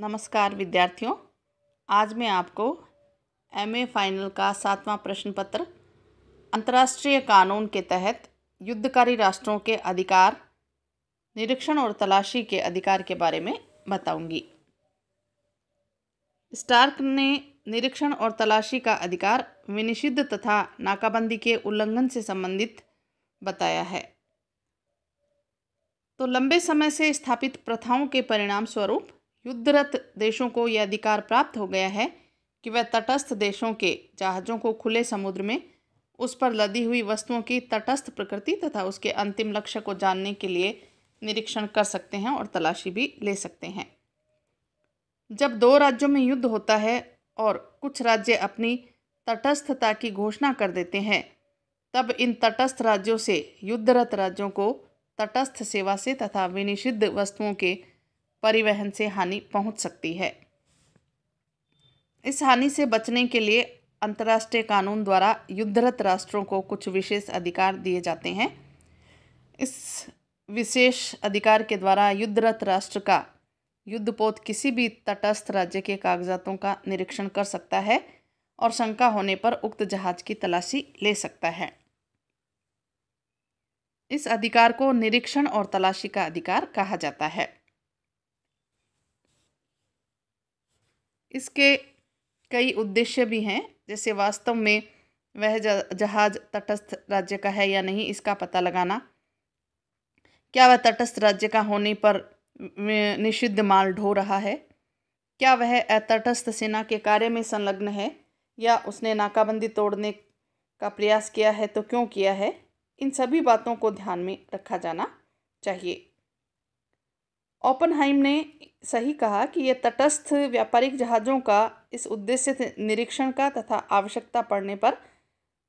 नमस्कार विद्यार्थियों आज मैं आपको एमए फाइनल का सातवां प्रश्न पत्र अंतर्राष्ट्रीय कानून के तहत युद्धकारी राष्ट्रों के अधिकार निरीक्षण और तलाशी के अधिकार के बारे में बताऊंगी स्टार्क ने निरीक्षण और तलाशी का अधिकार विनिषिद्ध तथा नाकाबंदी के उल्लंघन से संबंधित बताया है तो लंबे समय से स्थापित प्रथाओं के परिणाम स्वरूप युद्धरत देशों को यह अधिकार प्राप्त हो गया है कि वह तटस्थ देशों के जहाज़ों को खुले समुद्र में उस पर लदी हुई वस्तुओं की तटस्थ प्रकृति तथा उसके अंतिम लक्ष्य को जानने के लिए निरीक्षण कर सकते हैं और तलाशी भी ले सकते हैं जब दो राज्यों में युद्ध होता है और कुछ राज्य अपनी तटस्थता की घोषणा कर देते हैं तब इन तटस्थ राज्यों से युद्धरत राज्यों को तटस्थ सेवा से तथा विनिषिद्ध वस्तुओं के परिवहन से हानि पहुंच सकती है इस हानि से बचने के लिए अंतर्राष्ट्रीय कानून द्वारा युद्धरत राष्ट्रों को कुछ विशेष अधिकार दिए जाते हैं इस विशेष अधिकार के द्वारा युद्धरत राष्ट्र का युद्धपोत किसी भी तटस्थ राज्य के कागजातों का निरीक्षण कर सकता है और शंका होने पर उक्त जहाज की तलाशी ले सकता है इस अधिकार को निरीक्षण और तलाशी का अधिकार कहा जाता है इसके कई उद्देश्य भी हैं जैसे वास्तव में वह जहाज तटस्थ राज्य का है या नहीं इसका पता लगाना क्या वह तटस्थ राज्य का होने पर निषिद्ध माल ढो रहा है क्या वह तटस्थ सेना के कार्य में संलग्न है या उसने नाकाबंदी तोड़ने का प्रयास किया है तो क्यों किया है इन सभी बातों को ध्यान में रखा जाना चाहिए ओपनहाइम ने सही कहा कि यह तटस्थ व्यापारिक जहाज़ों का इस उद्देश्य निरीक्षण का तथा आवश्यकता पड़ने पर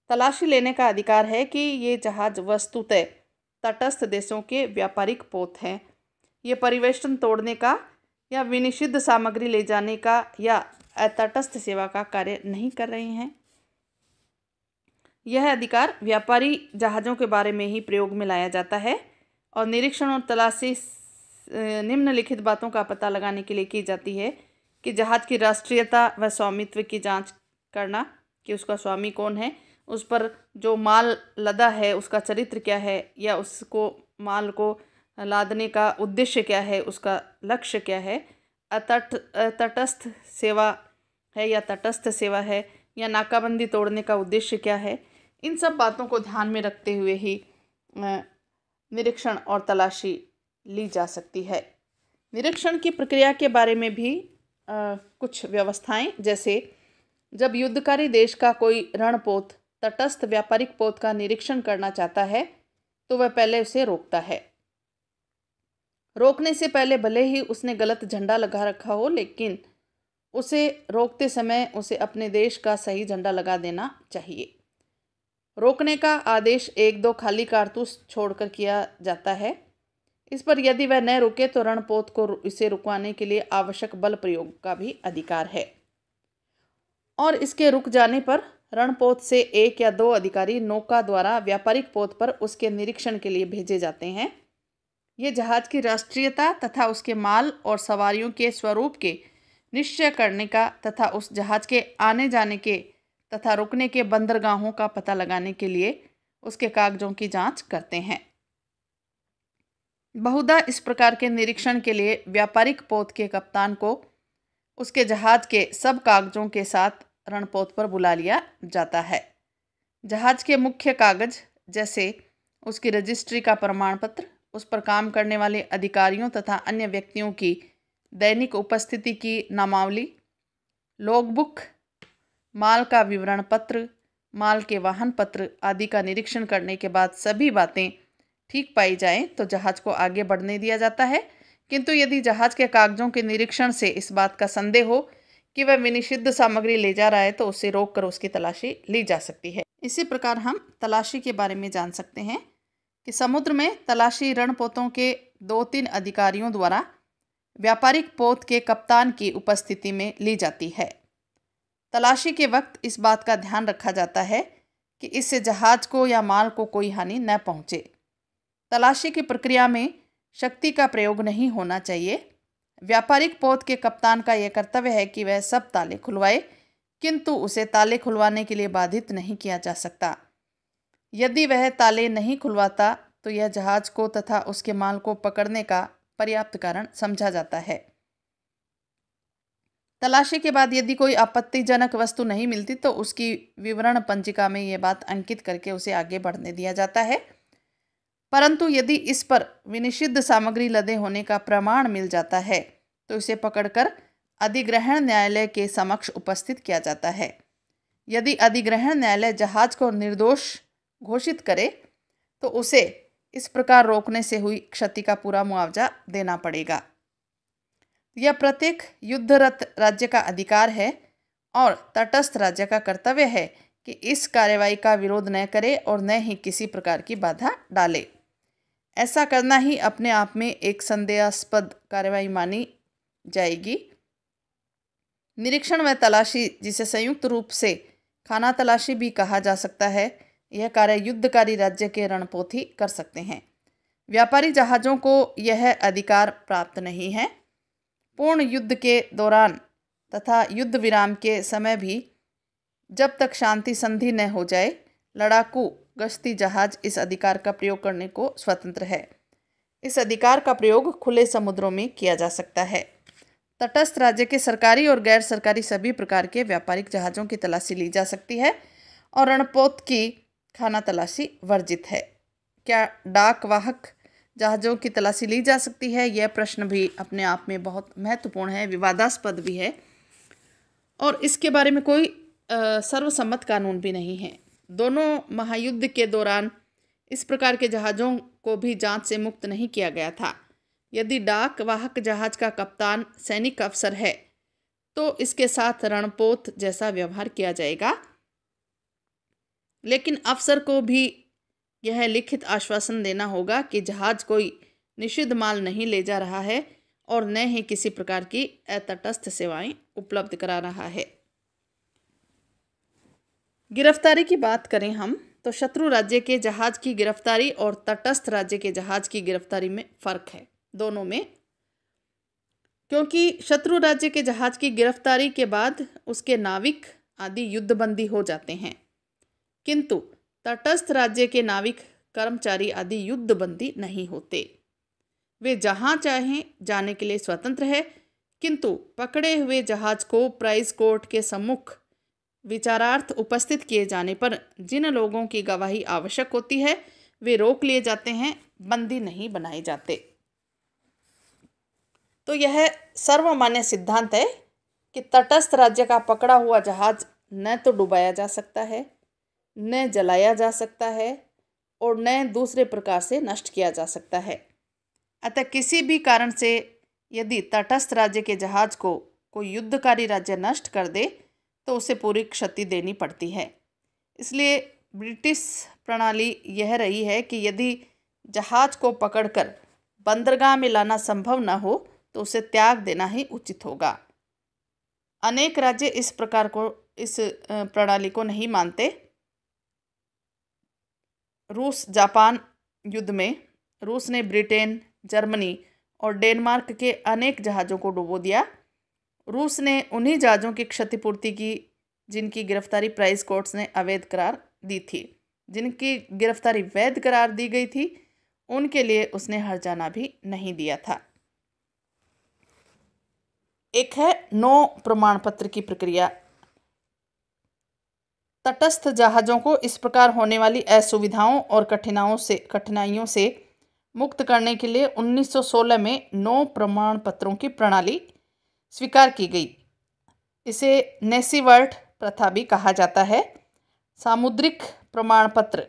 तलाशी लेने का अधिकार है कि ये जहाज़ वस्तुतः तटस्थ देशों के व्यापारिक पोत हैं ये परिवेशन तोड़ने का या विनिषिद्ध सामग्री ले जाने का या तटस्थ सेवा का कार्य नहीं कर रहे हैं यह अधिकार व्यापारी जहाज़ों के बारे में ही प्रयोग में लाया जाता है और निरीक्षण और तलाशी निम्नलिखित बातों का पता लगाने के लिए की जाती है कि जहाज़ की राष्ट्रीयता व स्वामित्व की जांच करना कि उसका स्वामी कौन है उस पर जो माल लदा है उसका चरित्र क्या है या उसको माल को लादने का उद्देश्य क्या है उसका लक्ष्य क्या है अतट तटस्थ सेवा है या तटस्थ सेवा है या नाकाबंदी तोड़ने का उद्देश्य क्या है इन सब बातों को ध्यान में रखते हुए ही निरीक्षण और तलाशी ली जा सकती है निरीक्षण की प्रक्रिया के बारे में भी आ, कुछ व्यवस्थाएं जैसे जब युद्धकारी देश का कोई रणपोत तटस्थ व्यापारिक पोत का निरीक्षण करना चाहता है तो वह पहले उसे रोकता है रोकने से पहले भले ही उसने गलत झंडा लगा रखा हो लेकिन उसे रोकते समय उसे अपने देश का सही झंडा लगा देना चाहिए रोकने का आदेश एक दो खाली कारतूस छोड़कर किया जाता है इस पर यदि वह न रुके तो रणपोत को इसे रुकवाने के लिए आवश्यक बल प्रयोग का भी अधिकार है और इसके रुक जाने पर रणपोत से एक या दो अधिकारी नौका द्वारा व्यापारिक पोत पर उसके निरीक्षण के लिए भेजे जाते हैं ये जहाज की राष्ट्रीयता तथा उसके माल और सवारियों के स्वरूप के निश्चय करने का तथा उस जहाज के आने जाने के तथा रुकने के बंदरगाहों का पता लगाने के लिए उसके कागजों की जांच करते हैं बहुधा इस प्रकार के निरीक्षण के लिए व्यापारिक पोत के कप्तान को उसके जहाज के सब कागजों के साथ रणपोत पर बुला लिया जाता है जहाज के मुख्य कागज जैसे उसकी रजिस्ट्री का प्रमाण पत्र उस पर काम करने वाले अधिकारियों तथा अन्य व्यक्तियों की दैनिक उपस्थिति की नामावली लोगबुक माल का विवरण पत्र माल के वाहन पत्र आदि का निरीक्षण करने के बाद सभी बातें ठीक पाई जाए तो जहाज को आगे बढ़ने दिया जाता है किंतु यदि जहाज के कागजों के निरीक्षण से इस बात का संदेह हो कि वह विनिषिद्ध सामग्री ले जा रहा है तो उसे रोक कर उसकी तलाशी ली जा सकती है इसी प्रकार हम तलाशी के बारे में जान सकते हैं कि समुद्र में तलाशी रणपोतों के दो तीन अधिकारियों द्वारा व्यापारिक पोत के कप्तान की उपस्थिति में ली जाती है तलाशी के वक्त इस बात का ध्यान रखा जाता है कि इससे जहाज को या माल को कोई हानि न पहुंचे तलाशी की प्रक्रिया में शक्ति का प्रयोग नहीं होना चाहिए व्यापारिक पौध के कप्तान का यह कर्तव्य है कि वह सब ताले खुलवाए किंतु उसे ताले खुलवाने के लिए बाधित नहीं किया जा सकता यदि वह ताले नहीं खुलवाता तो यह जहाज को तथा उसके माल को पकड़ने का पर्याप्त कारण समझा जाता है तलाशी के बाद यदि कोई आपत्तिजनक वस्तु नहीं मिलती तो उसकी विवरण पंजिका में यह बात अंकित करके उसे आगे बढ़ने दिया जाता है परंतु यदि इस पर विनिषिद्ध सामग्री लदे होने का प्रमाण मिल जाता है तो इसे पकड़कर अधिग्रहण न्यायालय के समक्ष उपस्थित किया जाता है यदि अधिग्रहण न्यायालय जहाज को निर्दोष घोषित करे तो उसे इस प्रकार रोकने से हुई क्षति का पूरा मुआवजा देना पड़ेगा यह प्रत्येक युद्धरत राज्य का अधिकार है और तटस्थ राज्य का कर्तव्य है कि इस कार्रवाई का विरोध न करे और न ही किसी प्रकार की बाधा डाले ऐसा करना ही अपने आप में एक संदेहास्पद कार्रवाई मानी जाएगी निरीक्षण व तलाशी जिसे संयुक्त रूप से खाना तलाशी भी कहा जा सकता है यह कार्य युद्धकारी राज्य के रणपोथी कर सकते हैं व्यापारी जहाज़ों को यह अधिकार प्राप्त नहीं है पूर्ण युद्ध के दौरान तथा युद्ध विराम के समय भी जब तक शांति संधि न हो जाए लड़ाकू गश्ती जहाज इस अधिकार का प्रयोग करने को स्वतंत्र है इस अधिकार का प्रयोग खुले समुद्रों में किया जा सकता है तटस्थ राज्य के सरकारी और गैर सरकारी सभी प्रकार के व्यापारिक जहाज़ों की तलाशी ली जा सकती है और रणपोत की खाना तलाशी वर्जित है क्या डाक वाहक जहाज़ों की तलाशी ली जा सकती है यह प्रश्न भी अपने आप में बहुत महत्वपूर्ण है विवादास्पद भी है और इसके बारे में कोई सर्वसम्मत कानून भी नहीं है दोनों महायुद्ध के दौरान इस प्रकार के जहाज़ों को भी जांच से मुक्त नहीं किया गया था यदि डाक वाहक जहाज का कप्तान सैनिक अफसर है तो इसके साथ रणपोत जैसा व्यवहार किया जाएगा लेकिन अफसर को भी यह लिखित आश्वासन देना होगा कि जहाज कोई निषिद्ध माल नहीं ले जा रहा है और न ही किसी प्रकार की अतटस्थ सेवाएं उपलब्ध करा रहा है गिरफ्तारी की बात करें हम तो शत्रु राज्य के जहाज की गिरफ्तारी और तटस्थ राज्य के जहाज की गिरफ्तारी में फर्क है दोनों में क्योंकि शत्रु राज्य के जहाज की गिरफ्तारी के बाद उसके नाविक आदि युद्धबंदी हो जाते हैं किंतु तटस्थ राज्य के नाविक कर्मचारी आदि युद्धबंदी नहीं होते वे जहाँ चाहें जाने के लिए स्वतंत्र है किंतु पकड़े हुए जहाज को प्राइज कोर्ट के सम्मुख विचारार्थ उपस्थित किए जाने पर जिन लोगों की गवाही आवश्यक होती है वे रोक लिए जाते हैं बंदी नहीं बनाए जाते तो यह सर्वमान्य सिद्धांत है कि तटस्थ राज्य का पकड़ा हुआ जहाज न तो डुबाया जा सकता है न जलाया जा सकता है और न दूसरे प्रकार से नष्ट किया जा सकता है अतः किसी भी कारण से यदि तटस्थ राज्य के जहाज को कोई युद्धकारी राज्य नष्ट कर दे तो उसे पूरी क्षति देनी पड़ती है इसलिए ब्रिटिश प्रणाली यह रही है कि यदि जहाज को पकड़कर बंदरगाह में लाना संभव न हो तो उसे त्याग देना ही उचित होगा अनेक राज्य इस प्रकार को इस प्रणाली को नहीं मानते रूस जापान युद्ध में रूस ने ब्रिटेन जर्मनी और डेनमार्क के अनेक जहाज़ों को डुबो दिया रूस ने उन्हीं जहाज़ों की क्षतिपूर्ति की जिनकी गिरफ्तारी प्राइस कोर्ट्स ने अवैध करार दी थी जिनकी गिरफ्तारी वैध करार दी गई थी उनके लिए उसने हर्जाना भी नहीं दिया था एक है नो प्रमाण पत्र की प्रक्रिया तटस्थ जहाज़ों को इस प्रकार होने वाली असुविधाओं और कठिनाओं से कठिनाइयों से मुक्त करने के लिए 1916 में नौ प्रमाण पत्रों की प्रणाली स्वीकार की गई इसे नेसीवर्ट प्रथा भी कहा जाता है सामुद्रिक प्रमाण पत्र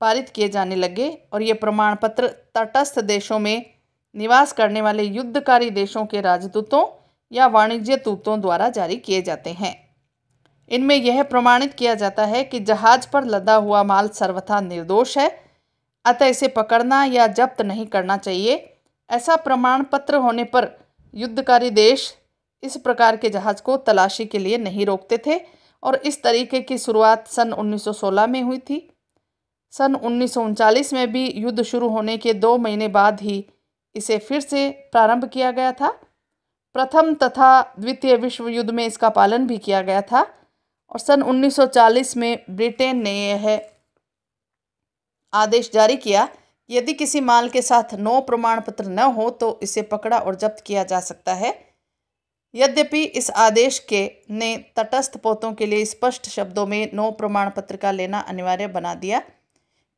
पारित किए जाने लगे और ये प्रमाण पत्र तटस्थ देशों में निवास करने वाले युद्धकारी देशों के राजदूतों या वाणिज्य दूतों द्वारा जारी किए जाते हैं इनमें यह प्रमाणित किया जाता है कि जहाज पर लदा हुआ माल सर्वथा निर्दोष है अतः इसे पकड़ना या जब्त नहीं करना चाहिए ऐसा प्रमाण पत्र होने पर युद्धकारी देश इस प्रकार के जहाज़ को तलाशी के लिए नहीं रोकते थे और इस तरीके की शुरुआत सन 1916 में हुई थी सन उन्नीस में भी युद्ध शुरू होने के दो महीने बाद ही इसे फिर से प्रारंभ किया गया था प्रथम तथा द्वितीय विश्व युद्ध में इसका पालन भी किया गया था और सन 1940 में ब्रिटेन ने यह आदेश जारी किया यदि किसी माल के साथ नौ प्रमाण पत्र न हो तो इसे पकड़ा और जब्त किया जा सकता है यद्यपि इस आदेश के ने तटस्थ पोतों के लिए स्पष्ट शब्दों में नौ प्रमाण पत्र का लेना अनिवार्य बना दिया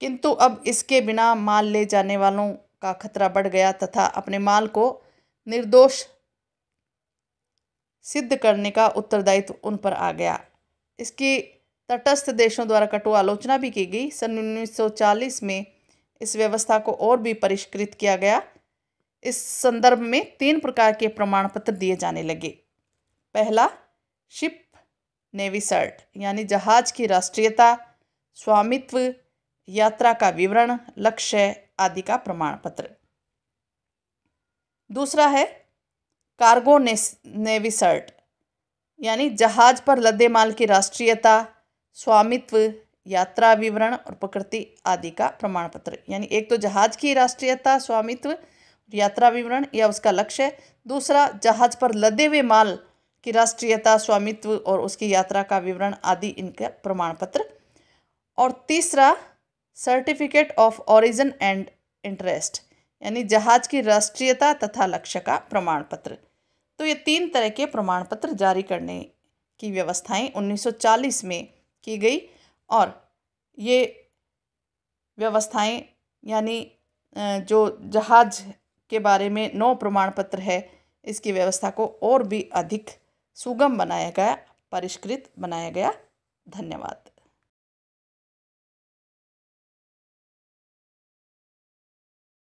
किंतु अब इसके बिना माल ले जाने वालों का खतरा बढ़ गया तथा अपने माल को निर्दोष सिद्ध करने का उत्तरदायित्व उन पर आ गया इसकी तटस्थ देशों द्वारा कटु आलोचना भी की गई सन 1940 में इस व्यवस्था को और भी परिष्कृत किया गया इस संदर्भ में तीन प्रकार के प्रमाण पत्र दिए जाने लगे पहला शिप नेवी सर्ट यानी जहाज की राष्ट्रीयता स्वामित्व यात्रा का विवरण लक्ष्य आदि का प्रमाण पत्र दूसरा है कार्गो ने, नेवी सर्ट यानी जहाज पर लदे माल की राष्ट्रीयता स्वामित्व यात्रा विवरण और प्रकृति आदि का प्रमाण पत्र यानी एक तो जहाज की राष्ट्रीयता स्वामित्व यात्रा विवरण या उसका लक्ष्य है दूसरा जहाज पर लदे हुए माल की राष्ट्रीयता स्वामित्व और उसकी यात्रा का विवरण आदि इनका प्रमाण पत्र और तीसरा certificate of origin and interest यानी जहाज की राष्ट्रीयता तथा लक्ष्य का प्रमाण पत्र तो ये तीन तरह के प्रमाण पत्र जारी करने की व्यवस्थाएं 1940 में की गई और ये व्यवस्थाएँ यानी जो जहाज के बारे में नौ प्रमाण पत्र है इसकी व्यवस्था को और भी अधिक सुगम बनाया गया परिष्कृत बनाया गया धन्यवाद